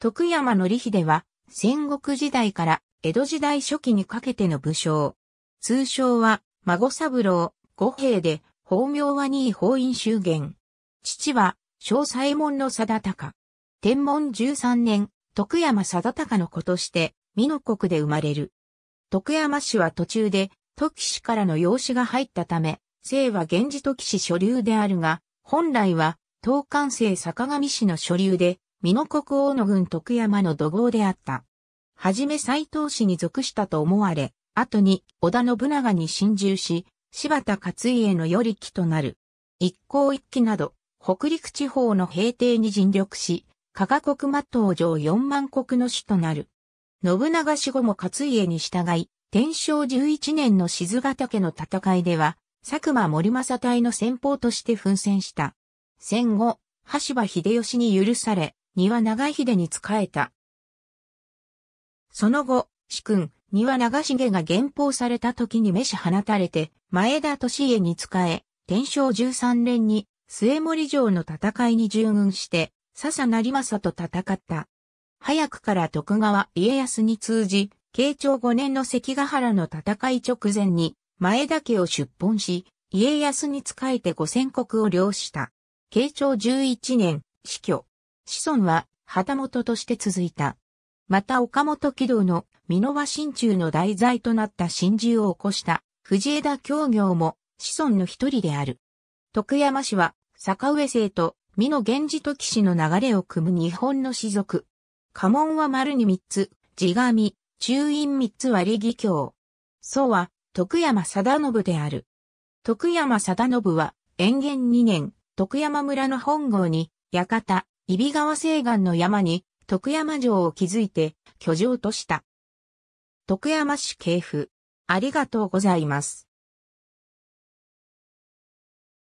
徳山則秀は、戦国時代から江戸時代初期にかけての武将。通称は、孫三郎、五兵で、法名は二位法院修言。父は、小左衛門の定高。天文13年、徳山定高の子として、美濃国で生まれる。徳山氏は途中で、徳氏からの養子が入ったため、姓は源氏徳氏所流であるが、本来は、東関西坂上氏の所流で、美濃国王の軍徳山の土豪であった。はじめ斎藤氏に属したと思われ、後に織田信長に侵入し、柴田勝家の寄り木となる。一向一揆など、北陸地方の平定に尽力し、加賀国末東上四万国の主となる。信長死後も勝家に従い、天正11年の静ヶ岳の戦いでは、佐久間森政隊の先鋒として奮戦した。戦後、橋柴秀吉に許され、丹羽長秀に仕えた。その後、主君、丹羽長重が減俸された時に召し放たれて、前田利家に仕え、天正13年に末森城の戦いに従軍して、笹成政と戦った。早くから徳川家康に通じ、慶長5年の関ヶ原の戦い直前に、前田家を出奔し、家康に仕えて五千国を領した。慶長11年、死去。子孫は旗本として続いた。また岡本軌道の箕輪真中の題材となった真珠を起こした藤枝協業も子孫の一人である。徳山氏は坂上姓と美濃源氏時氏の流れを組む日本の氏族。家紋は丸に三つ、地紙、中院三つ割義教。祖は徳山貞信である。徳山貞信は延元二年、徳山村の本郷に、館、揖斐川西岸の山に徳山城を築いて居城とした。徳山市系譜。ありがとうございます。